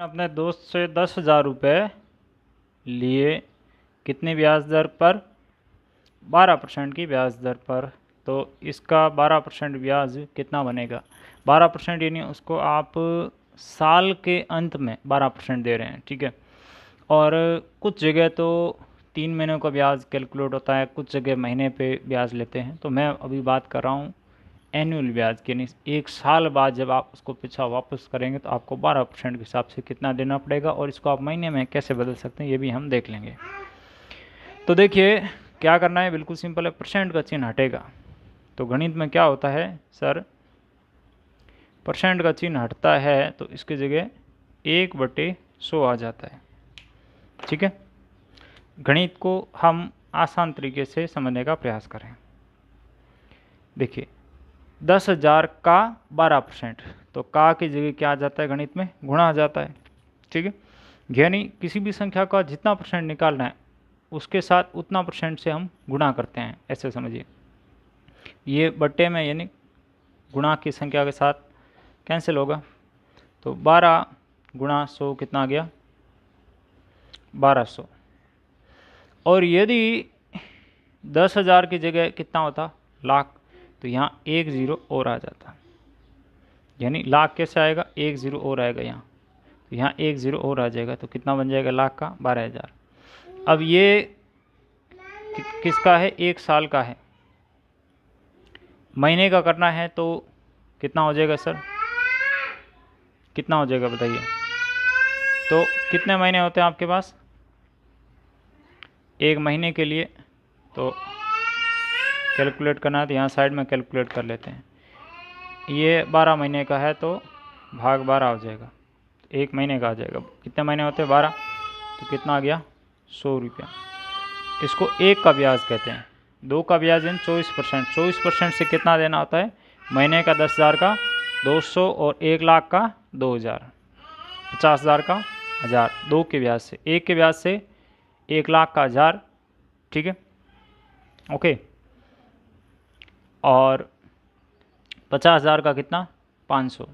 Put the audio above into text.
अपने दोस्त से दस हज़ार रुपये लिए कितने ब्याज दर पर बारह परसेंट की ब्याज दर पर तो इसका बारह परसेंट ब्याज कितना बनेगा बारह परसेंट यानी उसको आप साल के अंत में बारह परसेंट दे रहे हैं ठीक है और कुछ जगह तो तीन महीनों का ब्याज कैलकुलेट होता है कुछ जगह महीने पे ब्याज लेते हैं तो मैं अभी बात कर रहा हूँ एनुअल ब्याज यानी एक साल बाद जब आप उसको पीछा वापस करेंगे तो आपको बारह परसेंट के हिसाब से कितना देना पड़ेगा और इसको आप महीने में कैसे बदल सकते हैं ये भी हम देख लेंगे तो देखिए क्या करना है बिल्कुल सिंपल है परसेंट का चिन्ह हटेगा तो गणित में क्या होता है सर परसेंट का चिन्ह हटता है तो इसकी जगह एक बटे सो आ जाता है ठीक है गणित को हम आसान तरीके से समझने का प्रयास करें देखिए दस हजार का बारह परसेंट तो का की जगह क्या आ जाता है गणित में गुणा आ जाता है ठीक है यानी किसी भी संख्या का जितना परसेंट निकालना है उसके साथ उतना परसेंट से हम गुणा करते हैं ऐसे समझिए ये बट्टे में यानी गुणा की संख्या के साथ कैंसिल होगा तो बारह गुणा सौ कितना आ गया बारह सौ और यदि दस हज़ार की जगह कितना होता लाख तो यहाँ एक ज़ीरो और आ जाता यानी लाख कैसे आएगा एक ज़ीरो और आएगा यहाँ तो यहाँ एक ज़ीरो और आ जाएगा तो कितना बन जाएगा लाख का बारह हज़ार अब ये कि, किसका है एक साल का है महीने का करना है तो कितना हो जाएगा सर कितना हो जाएगा बताइए तो कितने महीने होते हैं आपके पास एक महीने के लिए तो कैलकुलेट करना है तो यहाँ साइड में कैलकुलेट कर लेते हैं ये बारह महीने का है तो भाग बारह हो जाएगा एक महीने का आ जाएगा कितने महीने होते हैं बारह तो कितना आ गया सौ रुपया इसको एक का ब्याज कहते हैं दो का ब्याज है चौबीस परसेंट चौबीस परसेंट से कितना देना होता है महीने का दस हज़ार का दो सौ और एक लाख का दो हज़ार पचास हज़ार का हज़ार दो के ब्याज से एक के ब्याज से एक लाख का हज़ार ठीक है ओके और पचास हज़ार का कितना पाँच सौ